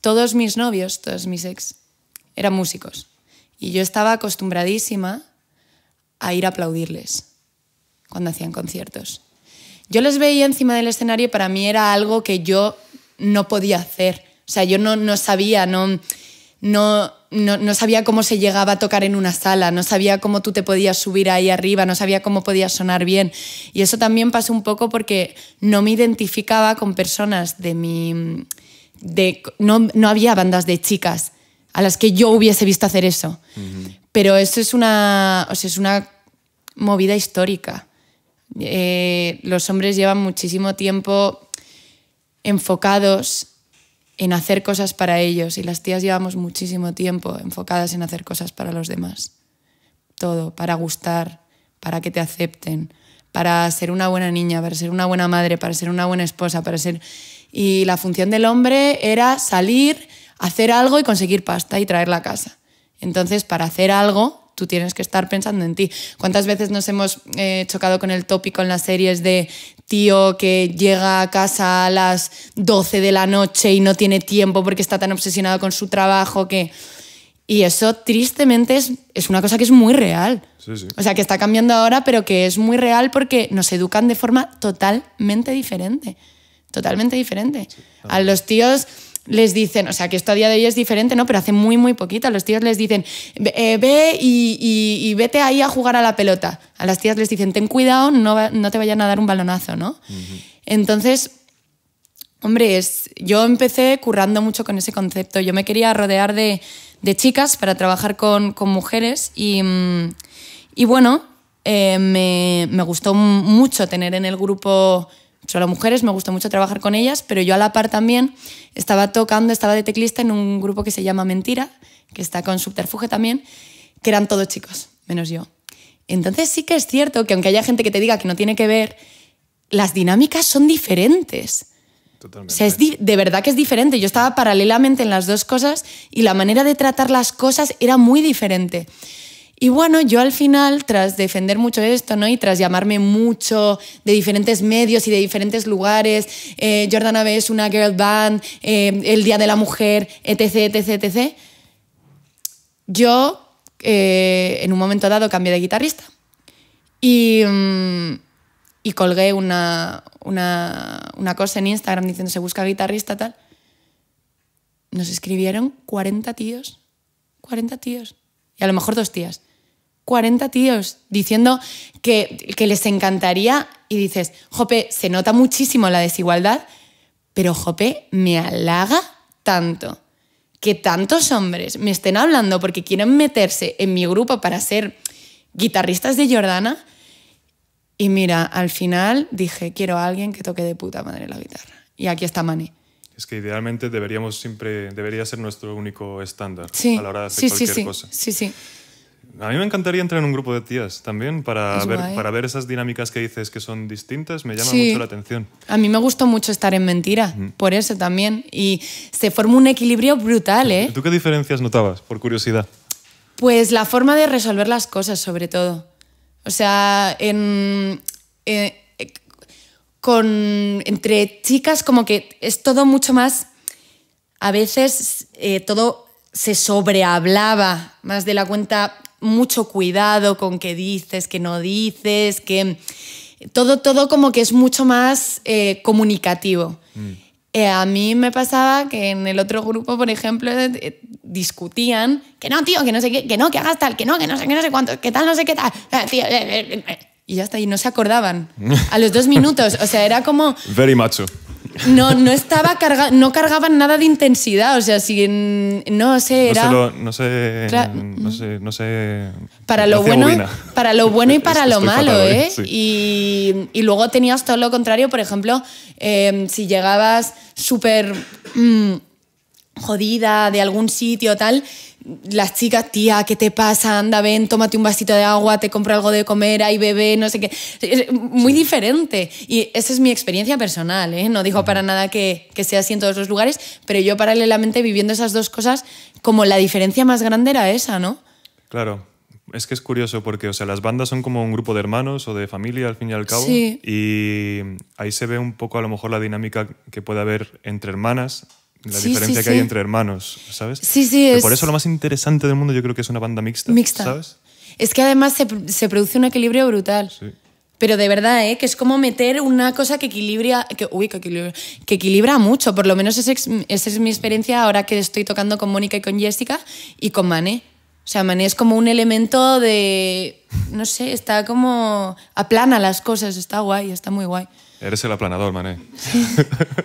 todos mis novios, todos mis ex, eran músicos. Y yo estaba acostumbradísima a ir a aplaudirles cuando hacían conciertos. Yo les veía encima del escenario y para mí era algo que yo no podía hacer. O sea, yo no, sabía, no, no, no, sabía cómo se llegaba a tocar en una sala, no sabía cómo tú te podías subir ahí arriba, no sabía cómo podías sonar bien. Y eso también pasó un poco porque no me identificaba con personas de mi de no, había bandas de chicas a las que yo hubiese visto hacer eso. Pero eso es una, es una movida histórica. Eh, los hombres llevan muchísimo tiempo enfocados en hacer cosas para ellos y las tías llevamos muchísimo tiempo enfocadas en hacer cosas para los demás. Todo, para gustar, para que te acepten, para ser una buena niña, para ser una buena madre, para ser una buena esposa, para ser... Y la función del hombre era salir, hacer algo y conseguir pasta y traerla a casa. Entonces, para hacer algo, tú tienes que estar pensando en ti. ¿Cuántas veces nos hemos eh, chocado con el tópico en las series de tío que llega a casa a las 12 de la noche y no tiene tiempo porque está tan obsesionado con su trabajo que... Y eso tristemente es, una cosa que es muy real. O sea, que está cambiando ahora, pero que es muy real porque nos educan de forma totalmente diferente. Totalmente diferente. A los tíos les dicen, o sea, que esto a día de hoy es diferente, ¿no? Pero hace muy, muy poquito. A los tíos les dicen, ve eh, y, vete ahí a jugar a la pelota. A las tías les dicen, ten cuidado, no, te vayan a dar un balonazo, ¿no? Entonces, hombre, yo empecé currando mucho con ese concepto. Yo me quería rodear de de chicas para trabajar con, mujeres y, mm, bueno, eh, me, me, gustó mucho tener en el grupo solo mujeres, me gustó mucho trabajar con ellas, pero yo a la par también estaba tocando, estaba de teclista en un grupo que se llama Mentira, que está con Subterfuge también, que eran todos chicos, menos yo. Entonces sí que es cierto que aunque haya gente que te diga que no tiene que ver, las dinámicas son diferentes. O de verdad que es diferente. Yo estaba paralelamente en las dos cosas y la manera de tratar las cosas era muy diferente. Y bueno, yo al final, tras defender mucho esto, ¿no? Y tras llamarme mucho de diferentes medios y de diferentes lugares, eh, Jordana B es una girl band, eh, el Día de la Mujer, etc., etc., etc., yo eh, en un momento dado cambié de guitarrista. Y... Mm, y colgué una, cosa en Instagram diciendo se busca guitarrista tal. Nos escribieron 40 tíos, 40 tíos, y a lo mejor dos tías. 40 tíos diciendo que, que, les encantaría y dices, Jope, se nota muchísimo la desigualdad, pero Jope, me halaga tanto que tantos hombres me estén hablando porque quieren meterse en mi grupo para ser guitarristas de Jordana y mira, al final dije, quiero a alguien que toque de puta madre la guitarra. Y aquí está Mani. Es que idealmente deberíamos siempre, debería ser nuestro único estándar a la hora de hacer sí, cualquier sí, cosa. Sí, sí. A mí me encantaría entrar en un grupo de tías también para, ver, para ver esas dinámicas que dices que son distintas, me llama mucho la atención. A mí me gustó mucho estar en mentira, por eso también. Y se forma un equilibrio brutal, ¿eh? ¿Tú qué diferencias notabas, por curiosidad? Pues la forma de resolver las cosas, sobre todo. O sea, eh, entre chicas como que es todo mucho más, a veces eh, todo se sobrehablaba más de la cuenta, mucho cuidado con qué dices, qué no dices, que todo, todo como que es mucho más eh, comunicativo. Mm. a mí me pasaba que en el otro grupo, por ejemplo, discutían que no, tío, que no sé qué, que no, que hagas tal, que no, que no sé, que no sé cuánto, que tal, no sé qué tal. Eh, eh, eh, y ya está, y no se acordaban. A los dos minutos, o sea, era como... Very macho. No, no estaba cargado no cargaban nada de intensidad, o sea, si no sé, era... No sé, no sé, no sé, Para lo, bueno, para lo bueno y para lo malo, ¿eh? Y, y, luego tenías todo lo contrario, por ejemplo, si llegabas súper... Mm, jodida de algún sitio tal, las chicas, tía, ¿qué te pasa? Anda, ven, tómate un vasito de agua, te compro algo de comer, ahí bebé, no sé qué. Es muy diferente. Y esa es mi experiencia personal, ¿eh? No digo para nada que, que, sea así en todos los lugares, pero yo paralelamente viviendo esas dos cosas, como la diferencia más grande era esa, ¿no? Claro. Es que es curioso porque, o sea, las bandas son como un grupo de hermanos o de familia, al fin y al cabo. Y ahí se ve un poco a lo mejor la dinámica que puede haber entre hermanas la diferencia que hay entre hermanos, ¿sabes? Sí, sí. Por eso lo más interesante del mundo yo creo que es una banda mixta. Mixta. ¿Sabes? Es que además se, produce un equilibrio brutal. Sí. Pero de verdad, ¿eh? que es como meter una cosa que equilibra, que, uy, que, equilibra, mucho. Por lo menos esa es, mi experiencia ahora que estoy tocando con Mónica y con Jessica y con Mané. O sea, Mané es como un elemento de, no sé, está como, aplana las cosas, está guay, está muy guay. Eres el aplanador, Mané.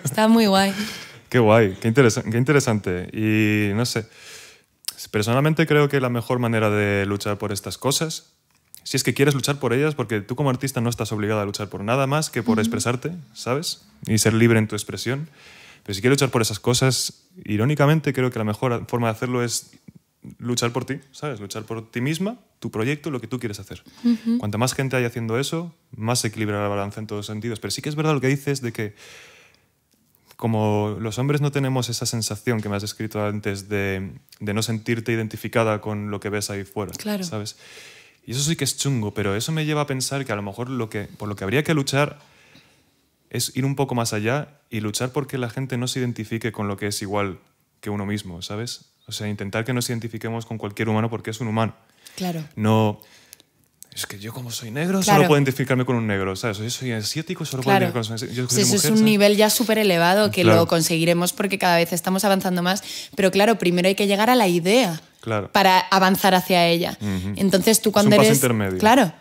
está muy guay. Qué guay, qué, interesante. Y no sé, personalmente creo que la mejor manera de luchar por estas cosas si es que quieres luchar por ellas, porque tú como artista no estás obligada a luchar por nada más que por expresarte, ¿sabes? Y ser libre en tu expresión. Pero si quieres luchar por esas cosas, irónicamente creo que la mejor forma de hacerlo es luchar por ti, ¿sabes? Luchar por ti misma, tu proyecto, lo que tú quieres hacer. Cuanta más gente haya haciendo eso, más se equilibrará la balanza en todos sentidos. Pero sí que es verdad lo que dices de que como los hombres no tenemos esa sensación que me has escrito antes de, no sentirte identificada con lo que ves ahí fuera, claro. ¿sabes? Y eso sí que es chungo, pero eso me lleva a pensar que a lo mejor lo que, por lo que habría que luchar es ir un poco más allá y luchar porque la gente no se identifique con lo que es igual que uno mismo, ¿sabes? O sea, intentar que nos identifiquemos con cualquier humano porque es un humano. Claro. No, es que yo como soy negro solo puedo identificarme con un negro, ¿sabes? Yo soy asiático solo puedo identificarme con un negro. es un nivel ya súper elevado que lo conseguiremos porque cada vez estamos avanzando más, pero claro, primero hay que llegar a la idea para avanzar hacia ella. Entonces tú cuando es un eres... Intermedio. Claro.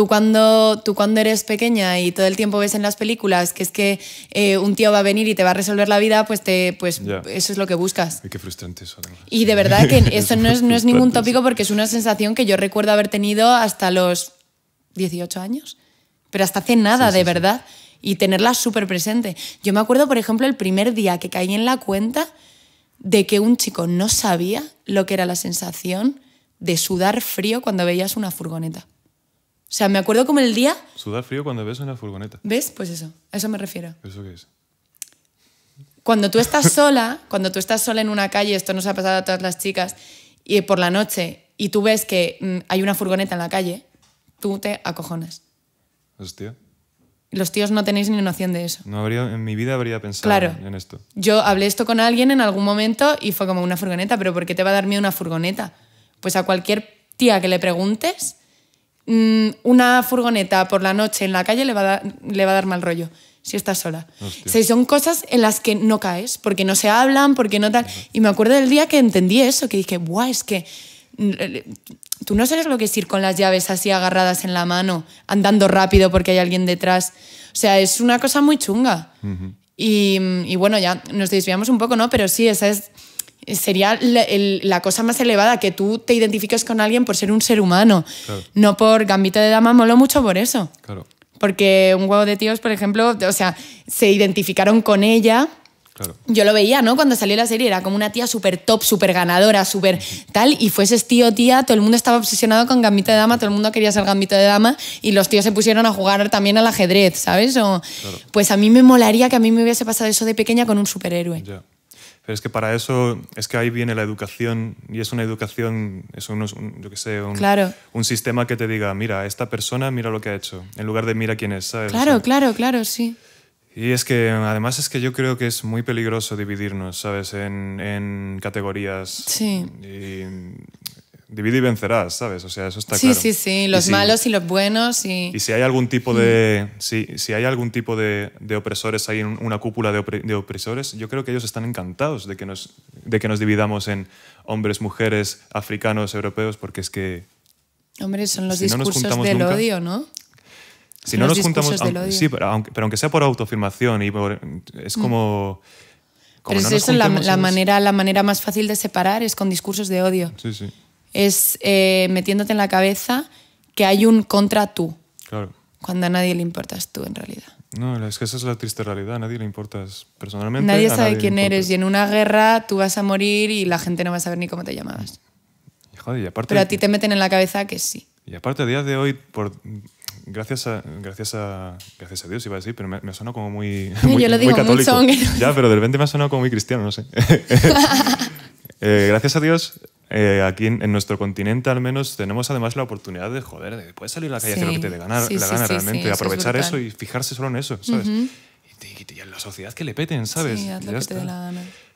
Tú cuando, tú cuando eres pequeña y todo el tiempo ves en las películas que es que eh, un tío va a venir y te va a resolver la vida, pues, te, pues eso es lo que buscas. qué frustrante eso. Y de verdad que eso no es, ningún tópico porque es una sensación que yo recuerdo haber tenido hasta los 18 años, pero hasta hace nada, de verdad, y tenerla súper presente. Yo me acuerdo, por ejemplo, el primer día que caí en la cuenta de que un chico no sabía lo que era la sensación de sudar frío cuando veías una furgoneta. O sea, me acuerdo como el día... Sudar frío cuando ves una furgoneta. ¿Ves? Pues eso, a eso me refiero. ¿Eso qué es? Cuando tú estás sola, cuando tú estás sola en una calle, esto nos ha pasado a todas las chicas, y por la noche, y tú ves que mm, hay una furgoneta en la calle, tú te acojonas. Hostia. Los tíos no tenéis ni noción de eso. No habría, en mi vida habría pensado en esto. Yo hablé esto con alguien en algún momento y fue como una furgoneta, pero ¿por qué te va a dar miedo una furgoneta? Pues a cualquier tía que le preguntes, Mm, una furgoneta por la noche en la calle le va a dar, mal rollo si estás sola. son cosas en las que no caes, porque no se hablan, porque no tal. Y me acuerdo del día que entendí eso, que dije, guau, es que mm, eh, eh, tú no sabes lo que es ir con las llaves así agarradas en la mano, andando rápido porque hay alguien detrás. O sea, es una cosa muy chunga. y, y, bueno, ya nos desviamos un poco, ¿no? Pero sí, esa es sería la, cosa más elevada, que tú te identifiques con alguien por ser un ser humano, no por gambito de dama, moló mucho por eso. Porque un huevo de tíos, por ejemplo, o sea, se identificaron con ella. Yo lo veía, ¿no? Cuando salió la serie era como una tía súper top, súper ganadora, súper tal, y fueses este tío, tía, todo el mundo estaba obsesionado con gambito de dama, todo el mundo quería ser gambito de dama, y los tíos se pusieron a jugar también al ajedrez, ¿sabes? Pues a mí me molaría que a mí me hubiese pasado eso de pequeña con un superhéroe. Pero es que para eso, es que ahí viene la educación y es una educación, es unos, un, yo que sé, un, un, sistema que te diga, mira, esta persona, mira lo que ha hecho, en lugar de mira quién es, ¿sabes? Claro, claro, claro, sí. Y es que además es que yo creo que es muy peligroso dividirnos, ¿sabes? En, categorías. Sí. Y, divide y vencerás, ¿sabes? O sea, eso está claro. Sí, sí, sí, los malos y los buenos. Y... y si hay algún tipo de, mm. si hay algún tipo de, de opresores, hay una cúpula de, opresores, yo creo que ellos están encantados de que, nos, de que nos dividamos en hombres, mujeres, africanos, europeos, porque es que... hombres son los discursos del odio, ¿no? Si no nos juntamos... Aunque, sí, pero aunque, pero aunque, sea por autoafirmación y por, es mm. como... pero es eso, la, la manera, la manera más fácil de separar es con discursos de odio. Sí, sí es eh, metiéndote en la cabeza que hay un contra tú. Claro. Cuando a nadie le importas tú, en realidad. No, es que esa es la triste realidad. A nadie le importas personalmente. Nadie sabe quién eres y en una guerra tú vas a morir y la gente no va a saber ni cómo te llamabas. Mm. joder, y aparte Pero a ti te meten en la cabeza que sí. Y aparte, a día de hoy, por gracias a, gracias gracias a Dios iba a decir, pero me, ha sonado como muy, muy, Yo lo digo muy católico. Ya, pero de repente me ha sonado como muy cristiano, no sé. Eh, gracias a Dios eh, aquí en, nuestro continente al menos tenemos además la oportunidad de joder, de puedes salir a la calle a hacer lo que te dé la gana realmente, aprovechar eso, y fijarse solo en eso, ¿sabes? y, a la sociedad que le peten, ¿sabes?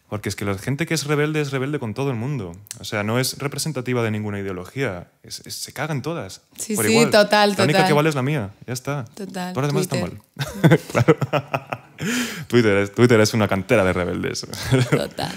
Porque es que la gente que es rebelde es rebelde con todo el mundo. O sea, no es representativa de ninguna ideología. se cagan todas. Sí, por sí, igual. total, La única que vale es la mía. Ya está. Total. Todas las mal. Twitter, Twitter es una cantera de rebeldes. total.